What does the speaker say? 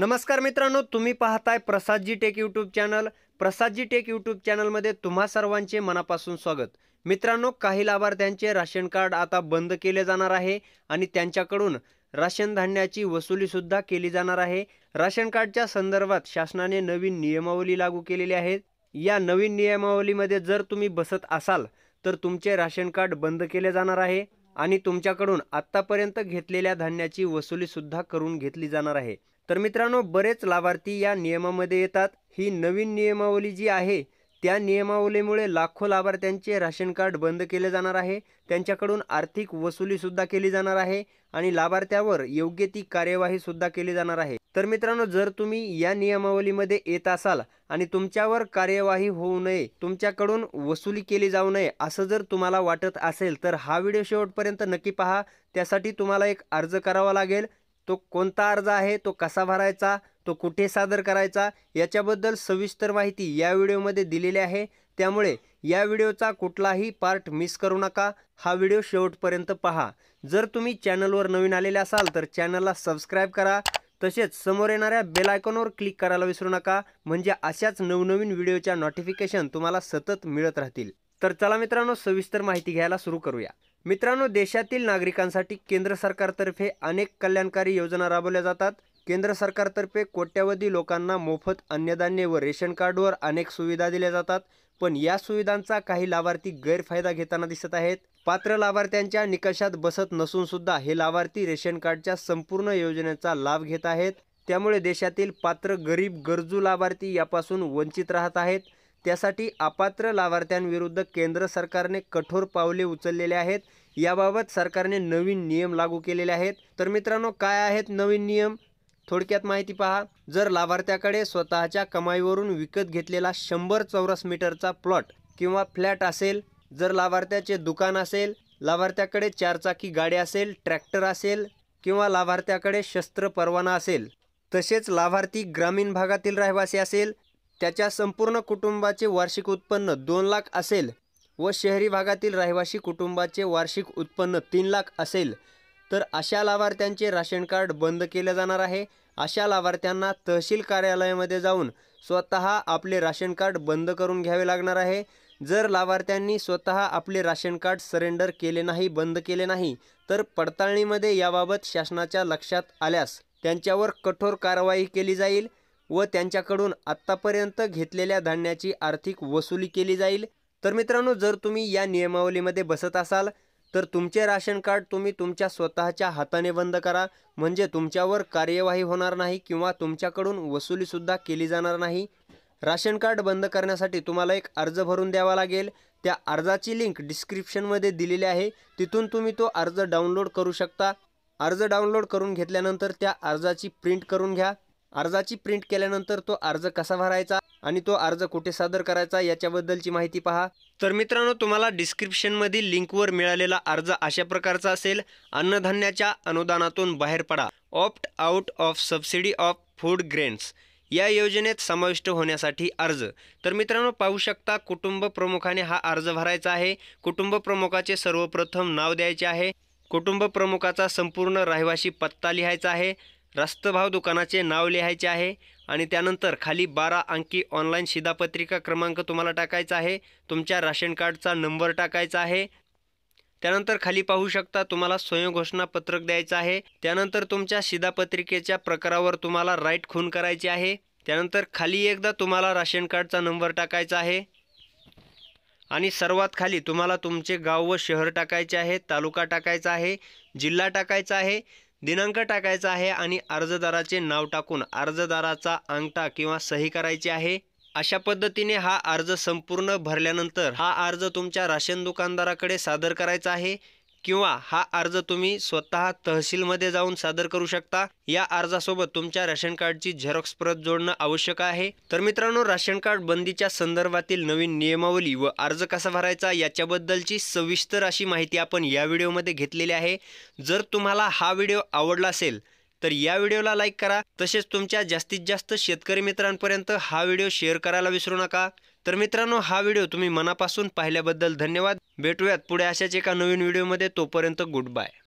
नमस्कार मित्रांनो तुम्ही पाहताय Prasadji tech YouTube channel Prasadji tech YouTube चॅनलमध्ये तुम्हा सर्वांचे मनापासून स्वागत मित्रांनो काही लाभार्थ्यांचे राशन कार्ड आता बंद केले जाणार आहे आणि त्यांच्याकडून राशन धान्याची वसुलीसुद्धा केली जाणार आहे राशन कार्डच्या संदर्भात शासनाने नवीन नियमावली लागू केलेली आहे या नवीन नियमावलीमध्ये जर तुम्ही बसत असाल तर तुमचे राशन कार्ड बंद केले जाणार आहे आणि तुमच्याकडून आत्तापर्यंत घेतलेल्या धान्याची वसुलीसुद्धा करून घेतली जाणार आहे तर मित्रांनो बरेच लाभार्थी या नियमामध्ये येतात ही नवीन नियमावली जी आहे त्या नियमावलीमुळे लाखो लाभार्थ्यांचे राशन कार्ड बंद केले जाणार आहे त्यांच्याकडून आर्थिक वसुलीसुद्धा केली जाणार आहे आणि लाभार्थ्यावर योग्य ती कार्यवाहीसुद्धा केली जाणार आहे तर मित्रांनो जर तुम्ही या नियमावलीमध्ये येत असाल आणि तुमच्यावर कार्यवाही होऊ नये तुमच्याकडून वसुली केली जाऊ नये असं जर तुम्हाला वाटत असेल तर हा व्हिडिओ शेवटपर्यंत नक्की पहा त्यासाठी तुम्हाला एक अर्ज करावा लागेल तो कोणता अर्ज आहे तो कसा भरायचा तो कुठे सादर करायचा याच्याबद्दल सविस्तर माहिती या व्हिडिओमध्ये दिलेली आहे त्यामुळे या व्हिडिओचा कुठलाही पार्ट मिस करू नका हा व्हिडिओ शेवटपर्यंत पहा जर तुम्ही चॅनलवर नवीन आलेले असाल तर चॅनलला सबस्क्राईब करा तसेच समोर येणाऱ्या बेल आयकॉनवर क्लिक करायला विसरू नका म्हणजे अशाच नवनवीन व्हिडिओच्या नोटिफिकेशन तुम्हाला सतत मिळत राहतील तर चला मित्रांनो सविस्तर माहिती घ्यायला सुरू करूया मित्रांनो देशातील नागरिकांसाठी केंद्र सरकारतर्फे अनेक कल्याणकारी योजना राबवल्या जातात केंद्र सरकारतर्फे कोट्यवधी लोकांना मोफत अन्नधान्य व रेशन कार्डवर अनेक सुविधा दिल्या जातात पण या सुविधांचा काही लाभार्थी गैरफायदा घेताना दिसत आहेत पात्र लाभार्थ्यांच्या निकषात बसत नसून सुद्धा हे लाभार्थी रेशन कार्डच्या संपूर्ण योजनेचा लाभ घेत आहेत त्यामुळे देशातील पात्र गरीब गरजू लाभार्थी यापासून वंचित राहत आहेत त्यासाठी अपात्र लाभार्थ्यांविरुद्ध केंद्र सरकारने कठोर पावले उचललेले आहेत याबाबत सरकारने नवीन नियम लागू केलेले आहेत तर मित्रांनो काय आहेत नवीन नियम थोडक्यात माहिती पहा जर लाभार्थ्याकडे स्वतःच्या कमाईवरून विकत घेतलेला शंभर चौरस मीटरचा प्लॉट किंवा फ्लॅट असेल जर लाभार्थ्याचे दुकान असेल लाभार्थ्याकडे चारचाकी गाडी असेल ट्रॅक्टर असेल किंवा लाभार्थ्याकडे शस्त्र परवाना असेल तसेच लाभार्थी ग्रामीण भागातील रहिवासी असेल त्याच्या संपूर्ण कुटुंबाचे वार्षिक उत्पन्न दोन लाख असेल व शहरी भागातील रहिवासी कुटुंबाचे वार्षिक उत्पन्न तीन लाख असेल तर अशा लाभार्थ्यांचे राशन कार्ड बंद केले जाणार आहे अशा लाभार्थ्यांना तहसील कार्यालयामध्ये जाऊन स्वतः आपले राशन कार्ड बंद करून घ्यावे लागणार आहे जर लाभार्थ्यांनी स्वतः आपले राशन कार्ड सरेंडर केले नाही बंद केले नाही तर पडताळणीमध्ये याबाबत शासनाच्या लक्षात आल्यास त्यांच्यावर कठोर कारवाई केली जाईल व त्यांच्याकडून आत्तापर्यंत घेतलेल्या धान्याची आर्थिक वसुली केली जाईल तर मित्रांनो जर तुम्ही या नियमावलीमध्ये बसत असाल तर तुमचे राशन कार्ड तुम्ही तुमच्या स्वतःच्या हाताने बंद करा म्हणजे तुमच्यावर कार्यवाही होणार नाही किंवा तुमच्याकडून वसुलीसुद्धा केली जाणार नाही राशन कार्ड बंद करण्यासाठी तुम्हाला एक अर्ज भरून द्यावा लागेल त्या अर्जाची लिंक डिस्क्रिप्शनमध्ये दिलेली आहे तिथून तुम्ही तो अर्ज डाउनलोड करू शकता अर्ज डाउनलोड करून घेतल्यानंतर त्या अर्जाची प्रिंट करून घ्या अर्जाची प्रिंट केल्यानंतर तो अर्ज कसा भरायचा आणि तो अर्ज कुठे सादर करायचा याच्याबद्दलची माहिती पहा तर मित्रांनो तुम्हाला डिस्क्रिप्शनमधील लिंकवर मिळालेला अर्ज अशा प्रकारचा असेल अन्नधान्याच्या अनुदानातून बाहेर पडा opt out of subsidy of food grains या योजनेत समाविष्ट होण्यासाठी अर्ज तर मित्रांनो पाहू शकता कुटुंब प्रमुखाने हा अर्ज भरायचा आहे कुटुंब प्रमुखाचे सर्वप्रथम नाव द्यायचे आहे कुटुंब प्रमुखाचा संपूर्ण रहिवासी पत्ता लिहायचा आहे रस्तभाव दुकानाचे नाव लिहायचे आहे आणि त्यानंतर खाली बारा अंकी ऑनलाईन शिधापत्रिका क्रमांक तुम्हाला टाकायचा आहे तुमच्या राशन कार्डचा नंबर टाकायचा आहे त्यानंतर खाली पाहू शकता तुम्हाला स्वयंघोषणा पत्रक द्यायचं आहे त्यानंतर तुमच्या शिधापत्रिकेच्या प्रकारावर तुम्हाला राईट खून करायची आहे त्यानंतर खाली एकदा तुम्हाला राशन कार्डचा नंबर टाकायचा आहे आणि सर्वात खाली तुम्हाला तुमचे गाव व शहर टाकायचे आहे तालुका टाकायचा आहे जिल्हा टाकायचा आहे दिनांक टाकायचा आहे आणि अर्जदाराचे नाव टाकून अर्जदाराचा अंगठा किंवा सही करायची आहे अशा पद्धतीने हा अर्ज संपूर्ण भरल्यानंतर हा अर्ज तुमच्या राशन दुकानदाराकडे सादर करायचा आहे किंवा हा अर्ज तुम्ही स्वतः तहसीलमध्ये जाऊन सादर करू शकता या अर्जासोबत तुमच्या राशन कार्डची झेरॉक्स प्रत जोडणं आवश्यक आहे तर मित्रांनो राशन कार्ड बंदीच्या संदर्भातील नवीन नियमावली व अर्ज कसा भरायचा याच्याबद्दलची सविस्तर अशी माहिती आपण या व्हिडिओमध्ये घेतलेली आहे जर तुम्हाला हा व्हिडिओ आवडला असेल तर या व्हिडिओला लाईक करा तसेच तुमच्या जास्तीत जास्त शेतकरी मित्रांपर्यंत हा व्हिडिओ शेअर करायला विसरू नका तर मित्रांनो हा व्हिडिओ तुम्ही मनापासून पाहिल्याबद्दल धन्यवाद भेटूयात पुढे अशाच एका नवीन व्हिडिओमध्ये तोपर्यंत गुड बाय